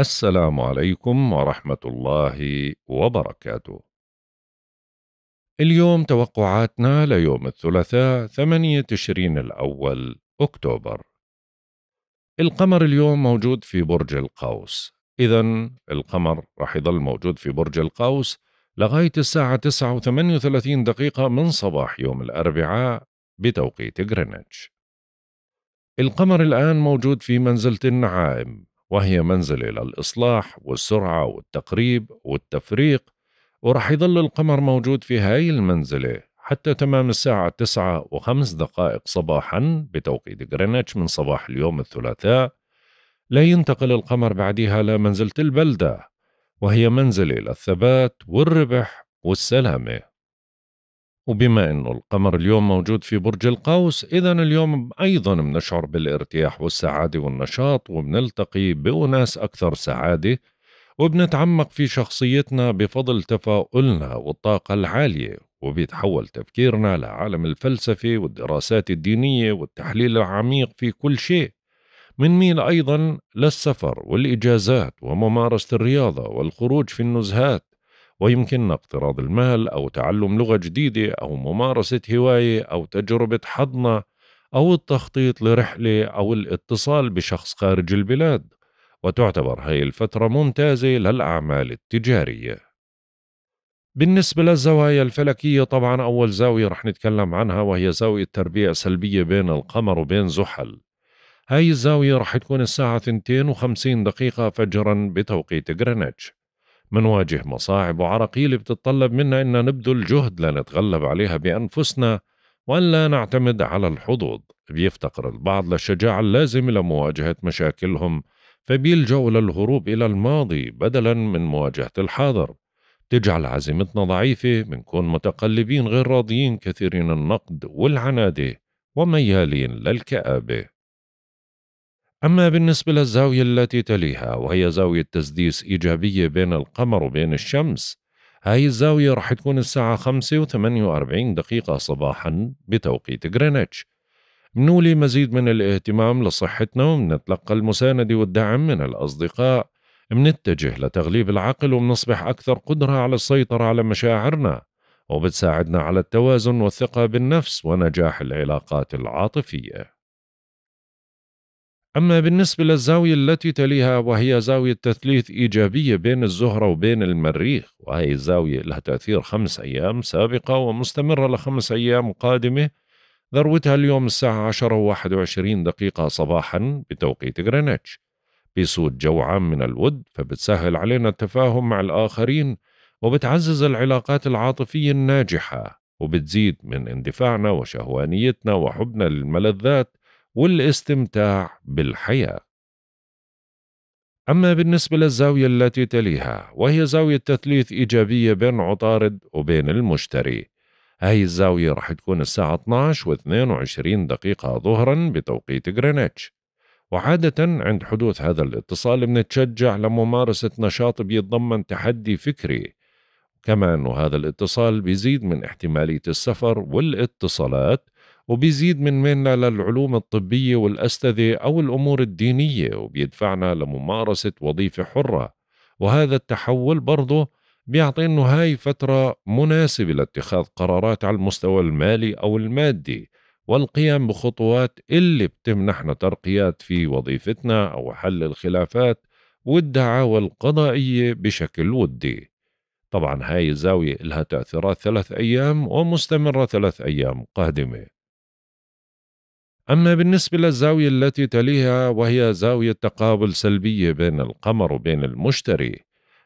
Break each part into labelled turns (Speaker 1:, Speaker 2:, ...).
Speaker 1: السلام عليكم ورحمة الله وبركاته. اليوم توقعاتنا ليوم الثلاثاء 8 تشرين الأول أكتوبر. القمر اليوم موجود في برج القوس، إذا القمر راح يظل موجود في برج القوس لغاية الساعة 9 و 38 دقيقة من صباح يوم الأربعاء بتوقيت غرينتش. القمر الآن موجود في منزلة النعائم وهي منزلة للإصلاح والسرعة والتقريب والتفريق ورح يظل القمر موجود في هاي المنزلة حتى تمام الساعة تسعة وخمس دقائق صباحا بتوقيت غرينتش من صباح اليوم الثلاثاء لا ينتقل القمر بعدها لمنزلة البلدة وهي منزلة للثبات والربح والسلامة وبما أنه القمر اليوم موجود في برج القوس إذا اليوم أيضا بنشعر بالارتياح والسعادة والنشاط وبنلتقي بأناس أكثر سعادة وبنتعمق في شخصيتنا بفضل تفاؤلنا والطاقة العالية وبيتحول تفكيرنا لعالم الفلسفة والدراسات الدينية والتحليل العميق في كل شيء منميل أيضا للسفر والإجازات وممارسة الرياضة والخروج في النزهات ويمكننا اقتراض المال أو تعلم لغة جديدة أو ممارسة هواية أو تجربة حضنة أو التخطيط لرحلة أو الاتصال بشخص خارج البلاد وتعتبر هاي الفترة ممتازة للأعمال التجارية بالنسبة للزوايا الفلكية طبعا أول زاوية رح نتكلم عنها وهي زاوية تربيع سلبية بين القمر وبين زحل هاي الزاوية رح تكون الساعة 52 دقيقة فجرا بتوقيت غرينتش منواجه مصاعب وعراقيل بتتطلب منا أن نبذل جهد لنتغلب عليها بأنفسنا وأن لا نعتمد على الحظوظ بيفتقر البعض للشجاعة اللازمة لمواجهة مشاكلهم فبيلجأوا للهروب إلى الماضي بدلا من مواجهة الحاضر تجعل عزيمتنا ضعيفة بنكون متقلبين غير راضيين كثيرين النقد والعنادة وميالين للكآبة أما بالنسبة للزاوية التي تليها وهي زاوية تسديس إيجابية بين القمر وبين الشمس هاي الزاوية رح تكون الساعة 5 و 48 دقيقة صباحا بتوقيت غرينتش منولي مزيد من الاهتمام لصحتنا ومنتلقى المساندة والدعم من الأصدقاء منتجه لتغليب العقل ومنصبح أكثر قدرة على السيطرة على مشاعرنا وبتساعدنا على التوازن والثقة بالنفس ونجاح العلاقات العاطفية أما بالنسبة للزاوية التي تليها وهي زاوية تثليث إيجابية بين الزهرة وبين المريخ وهي الزاوية لها تأثير خمس أيام سابقة ومستمرة لخمس أيام قادمة ذروتها اليوم الساعة عشرة وواحد وعشرين دقيقة صباحا بتوقيت غرينتش بيسود جو عام من الود فبتسهل علينا التفاهم مع الآخرين وبتعزز العلاقات العاطفية الناجحة وبتزيد من اندفاعنا وشهوانيتنا وحبنا للملذات والاستمتاع بالحياة. أما بالنسبة للزاوية التي تليها وهي زاوية تثليث إيجابية بين عطارد وبين المشتري هاي الزاوية راح تكون الساعة 12 و 22 دقيقة ظهرا بتوقيت غرينتش وعادة عند حدوث هذا الاتصال بنتشجع لممارسة نشاط بيتضمن تحدي فكري كما أنه هذا الاتصال بيزيد من احتمالية السفر والاتصالات وبيزيد من ميلنا للعلوم الطبية والأستذة أو الأمور الدينية وبيدفعنا لممارسة وظيفة حرة وهذا التحول برضه بيعطي إنه هاي فترة مناسبة لاتخاذ قرارات على المستوى المالي أو المادي والقيام بخطوات اللي بتمنحنا ترقيات في وظيفتنا أو حل الخلافات والدعاوى القضائية بشكل ودي طبعا هاي الزاوية لها تأثيرات ثلاث أيام ومستمرة ثلاث أيام قادمة أما بالنسبة للزاوية التي تليها وهي زاوية تقابل سلبية بين القمر وبين المشتري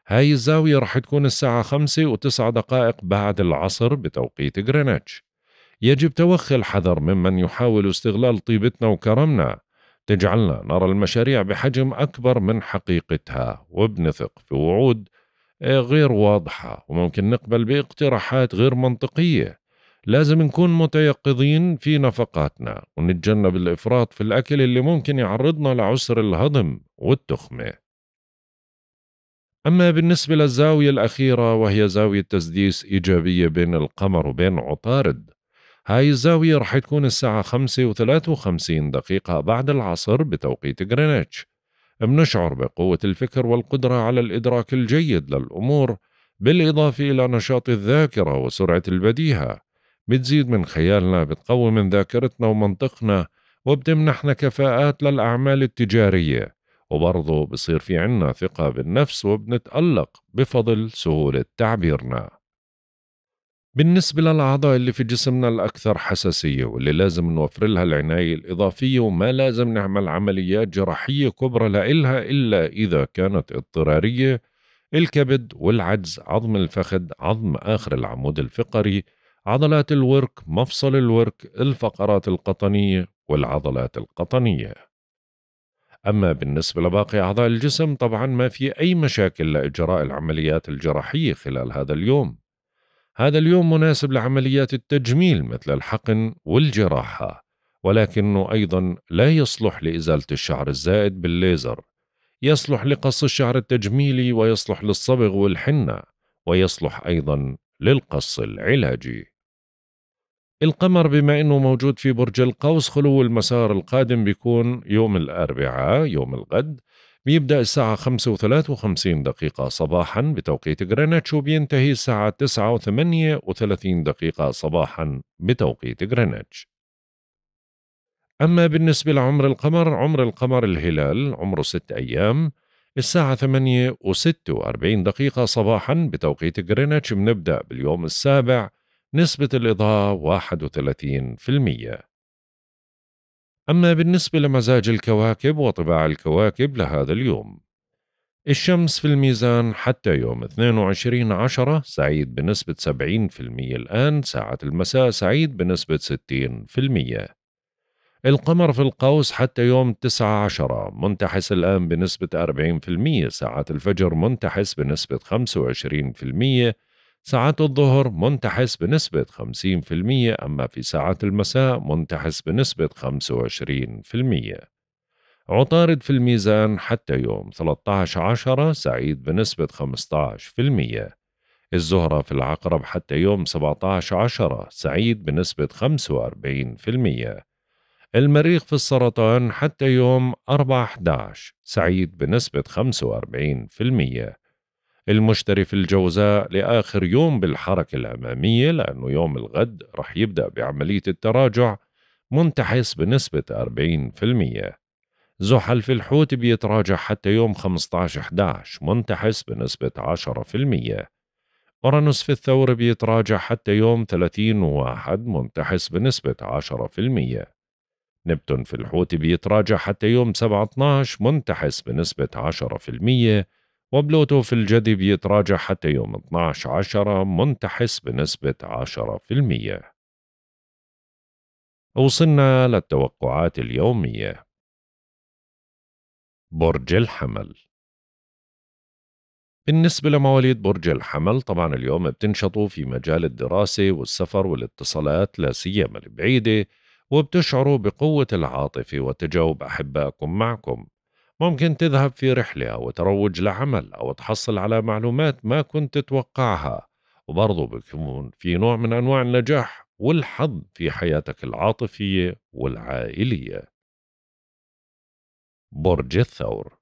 Speaker 1: هاي الزاوية رح تكون الساعة خمسة وتسعة دقائق بعد العصر بتوقيت غرينتش يجب توخي الحذر ممن يحاول استغلال طيبتنا وكرمنا تجعلنا نرى المشاريع بحجم أكبر من حقيقتها وبنثق في وعود إيه، غير واضحة وممكن نقبل باقتراحات غير منطقية لازم نكون متيقظين في نفقاتنا ونتجنب الإفراط في الأكل اللي ممكن يعرضنا لعسر الهضم والتخمة أما بالنسبة للزاوية الأخيرة وهي زاوية تسديس إيجابية بين القمر وبين عطارد هاي الزاوية رح تكون الساعة 5 دقيقة بعد العصر بتوقيت غرينتش بنشعر بقوة الفكر والقدرة على الإدراك الجيد للأمور بالإضافة إلى نشاط الذاكرة وسرعة البديهة بتزيد من خيالنا بتقوي من ذاكرتنا ومنطقنا وبتمنحنا كفاءات للأعمال التجارية وبرضه بصير في عنا ثقة بالنفس وبنتألق بفضل سهولة تعبيرنا بالنسبة للأعضاء اللي في جسمنا الأكثر حساسية واللي لازم نوفر لها العناية الإضافية وما لازم نعمل عمليات جراحية كبرى لإلها إلا إذا كانت اضطرارية الكبد والعجز عظم الفخذ عظم آخر العمود الفقري عضلات الورك مفصل الورك الفقرات القطنية والعضلات القطنية أما بالنسبة لباقي أعضاء الجسم طبعا ما في أي مشاكل لإجراء العمليات الجراحية خلال هذا اليوم هذا اليوم مناسب لعمليات التجميل مثل الحقن والجراحة ولكنه أيضا لا يصلح لإزالة الشعر الزائد بالليزر يصلح لقص الشعر التجميلي ويصلح للصبغ والحنة ويصلح أيضا للقص العلاجي القمر بما انه موجود في برج القوس خلو المسار القادم بيكون يوم الاربعاء يوم الغد بيبدأ الساعة 5 دقيقة صباحا بتوقيت جرينتش وبينتهي الساعة 9 و 38 دقيقة صباحا بتوقيت جرينتش أما بالنسبة لعمر القمر عمر القمر الهلال عمره 6 أيام الساعة 8 و 46 دقيقة صباحا بتوقيت جرينتش بنبدأ باليوم السابع نسبة الإضاءة 31% أما بالنسبة لمزاج الكواكب وطباع الكواكب لهذا اليوم الشمس في الميزان حتى يوم 22 عشرة سعيد بنسبة 70% الآن ساعة المساء سعيد بنسبة 60% القمر في القوس حتى يوم 19 عشرة منتحس الآن بنسبة 40% ساعة الفجر منتحس بنسبة 25% ساعات الظهر منتحس بنسبة 50% أما في ساعات المساء منتحس بنسبة 25% عطارد في الميزان حتى يوم 13 عشرة سعيد بنسبة 15% الزهرة في العقرب حتى يوم 17 عشرة سعيد بنسبة 45% المريخ في السرطان حتى يوم 4 11 سعيد بنسبة 45% المشتري في الجوزاء لآخر يوم بالحركة الأمامية لأنه يوم الغد رح يبدأ بعملية التراجع منتحس بنسبة 40% زحل في الحوت بيتراجع حتى يوم 15/11 منتحس بنسبة 10% أورانوس في الثور بيتراجع حتى يوم 30 واحد منتحس بنسبة 10% نبتون في الحوت بيتراجع حتى يوم 7/12 منتحس بنسبة 10% وبلوتو في الجدي بيتراجع حتى يوم 12 عشرة منتحس بنسبة 10% وصلنا للتوقعات اليومية برج الحمل بالنسبة لمواليد برج الحمل طبعا اليوم بتنشطوا في مجال الدراسة والسفر والاتصالات لا سيما البعيدة وبتشعروا بقوة العاطفة وتجاوب أحبائكم معكم ممكن تذهب في رحلة أو تروج لعمل أو تحصل على معلومات ما كنت تتوقعها وبرضه بيكون في نوع من أنواع النجاح والحظ في حياتك العاطفية والعائلية برج الثور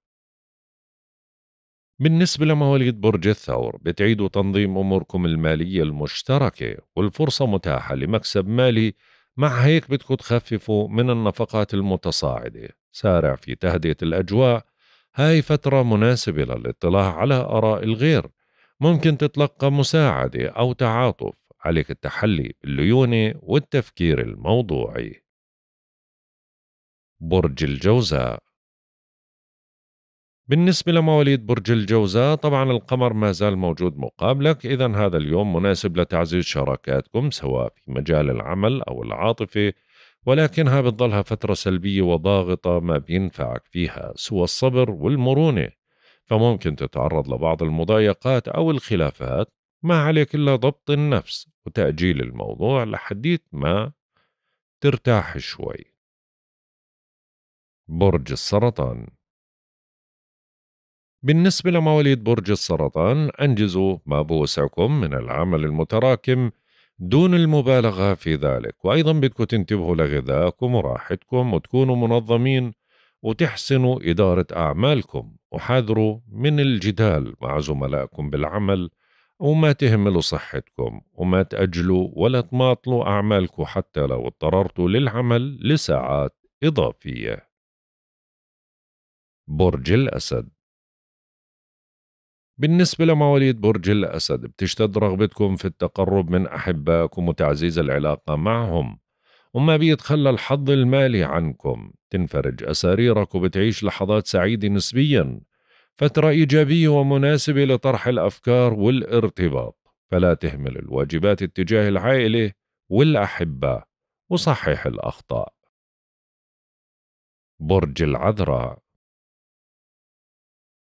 Speaker 1: بالنسبة لمواليد برج الثور بتعيدوا تنظيم أموركم المالية المشتركة والفرصة متاحة لمكسب مالي مع هيك بدكم تخففوا من النفقات المتصاعدة سارع في تهدئة الأجواء هاي فترة مناسبة للاطلاع على آراء الغير ممكن تتلقى مساعدة أو تعاطف عليك التحلي بالليونة والتفكير الموضوعي برج الجوزاء بالنسبة لمواليد برج الجوزاء طبعا القمر ما زال موجود مقابلك إذا هذا اليوم مناسب لتعزيز شراكاتكم سواء في مجال العمل أو العاطفة ولكنها بتضلها فترة سلبية وضاغطة ما بينفعك فيها سوى الصبر والمرونة فممكن تتعرض لبعض المضايقات أو الخلافات ما عليك إلا ضبط النفس وتأجيل الموضوع لحديت ما ترتاح شوي برج السرطان بالنسبة لمواليد برج السرطان أنجزوا ما بوسعكم من العمل المتراكم دون المبالغة في ذلك وأيضا بدكم تنتبهوا لغذائكم وراحتكم وتكونوا منظمين وتحسنوا إدارة أعمالكم وحاذروا من الجدال مع زملائكم بالعمل وما تهملوا صحتكم وما تأجلوا ولا تماطلوا أعمالكم حتى لو اضطررتوا للعمل لساعات إضافية برج الأسد بالنسبة لمواليد برج الأسد بتشتد رغبتكم في التقرب من أحبائكم وتعزيز العلاقة معهم وما بيتخلى الحظ المالي عنكم تنفرج أساريرك وبتعيش لحظات سعيدة نسبيا فترة إيجابية ومناسبة لطرح الأفكار والارتباط فلا تهمل الواجبات اتجاه العائلة والأحبة وصحح الأخطاء برج العذراء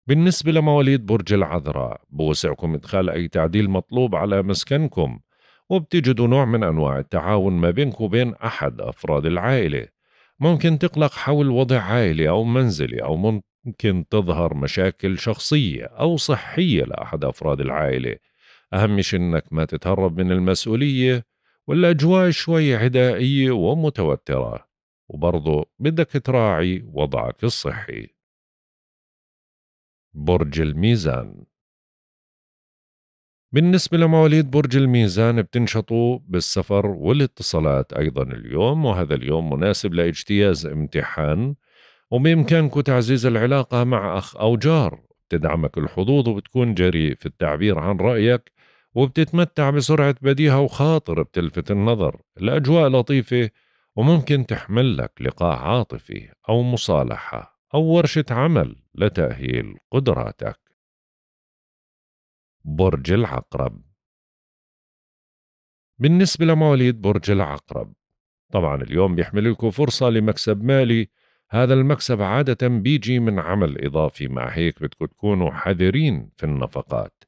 Speaker 1: بالنسبة لمواليد برج العذراء بوسعكم إدخال أي تعديل مطلوب على مسكنكم وبتجدوا نوع من أنواع التعاون ما بينك وبين أحد أفراد العائلة ممكن تقلق حول وضع عائلي أو منزلي أو ممكن تظهر مشاكل شخصية أو صحية لأحد أفراد العائلة أهم شيء إنك ما تتهرب من المسؤولية والأجواء شوي عدائية ومتوترة وبرضه بدك تراعي وضعك الصحي برج الميزان بالنسبة لمواليد برج الميزان بتنشطوا بالسفر والاتصالات أيضا اليوم وهذا اليوم مناسب لاجتياز امتحان وبإمكانكم تعزيز العلاقة مع أخ أو جار بتدعمك الحظوظ وبتكون جريء في التعبير عن رأيك وبتتمتع بسرعة بديهة وخاطر بتلفت النظر الأجواء لطيفة وممكن تحمل لك لقاء عاطفي أو مصالحة أو ورشة عمل لتأهيل قدراتك. برج العقرب بالنسبة لمواليد برج العقرب طبعا اليوم بيحمل لكم فرصة لمكسب مالي هذا المكسب عادة بيجي من عمل إضافي مع هيك بدكم تكونوا حذرين في النفقات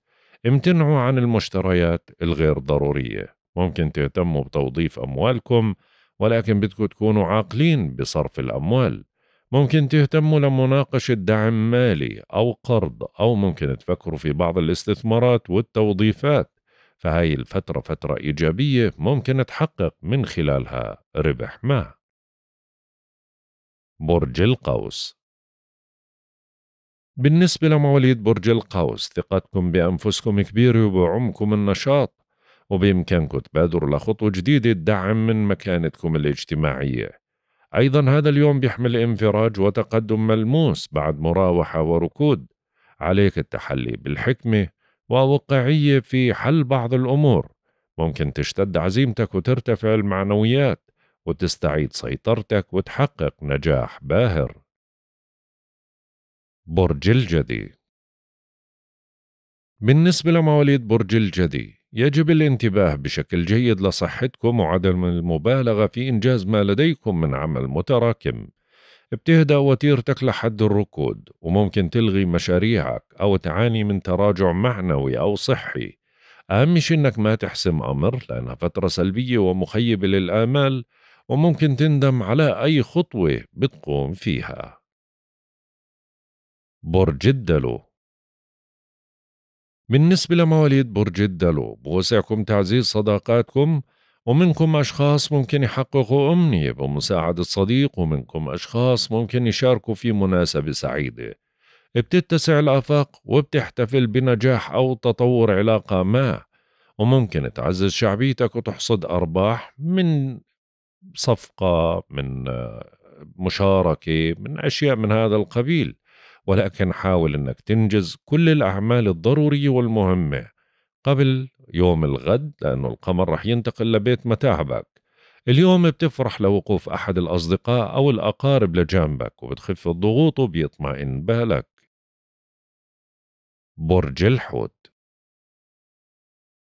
Speaker 1: امتنعوا عن المشتريات الغير ضرورية ممكن تهتموا بتوظيف أموالكم ولكن بدكم تكونوا عاقلين بصرف الأموال ممكن تهتموا لمناقشة دعم مالي أو قرض أو ممكن تفكروا في بعض الاستثمارات والتوظيفات فهاي الفترة فترة إيجابية ممكن تحقق من خلالها ربح ما برج القوس بالنسبة لمواليد برج القوس ثقتكم بأنفسكم كبيرة وبعمكم النشاط وبإمكانكم تبادروا لخطوة جديدة تدعم من مكانتكم الاجتماعية أيضا هذا اليوم بيحمل انفراج وتقدم ملموس بعد مراوحة وركود عليك التحلي بالحكمة وواقعية في حل بعض الأمور ممكن تشتد عزيمتك وترتفع المعنويات وتستعيد سيطرتك وتحقق نجاح باهر برج الجدي بالنسبة لمواليد برج الجدي يجب الانتباه بشكل جيد لصحتكم وعدم المبالغة في إنجاز ما لديكم من عمل متراكم بتهدى وتيرتك لحد الركود وممكن تلغي مشاريعك أو تعاني من تراجع معنوي أو صحي أهم شي إنك ما تحسم أمر لأنها فترة سلبية ومخيبة للآمال وممكن تندم على أي خطوة بتقوم فيها برج الدلو بالنسبة لمواليد برج الدلو بوسعكم تعزيز صداقاتكم ومنكم أشخاص ممكن يحققوا أمنية بمساعدة صديق ومنكم أشخاص ممكن يشاركوا في مناسبة سعيدة بتتسع الآفاق وبتحتفل بنجاح أو تطور علاقة ما وممكن تعزز شعبيتك وتحصد أرباح من صفقة من مشاركة من أشياء من هذا القبيل ولكن حاول أنك تنجز كل الأعمال الضرورية والمهمة قبل يوم الغد لأنه القمر رح ينتقل لبيت متاعبك اليوم بتفرح لوقوف أحد الأصدقاء أو الأقارب لجنبك وبتخف الضغوط وبيطمئن بالك برج الحوت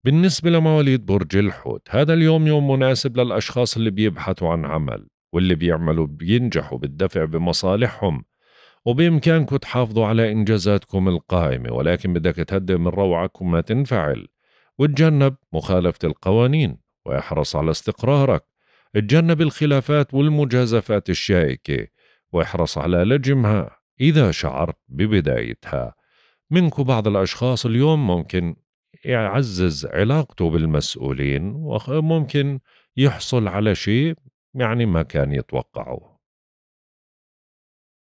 Speaker 1: بالنسبة لمواليد برج الحوت هذا اليوم يوم مناسب للأشخاص اللي بيبحثوا عن عمل واللي بيعملوا بينجحوا بالدفع بمصالحهم وبإمكانكم تحافظوا على إنجازاتكم القائمة ولكن بدك تهدئ من روعك وما تنفعل وتجنب مخالفة القوانين واحرص على استقرارك تجنب الخلافات والمجازفات الشائكة واحرص على لجمها إذا شعرت ببدايتها منكم بعض الأشخاص اليوم ممكن يعزز علاقته بالمسؤولين وممكن يحصل على شيء يعني ما كان يتوقعه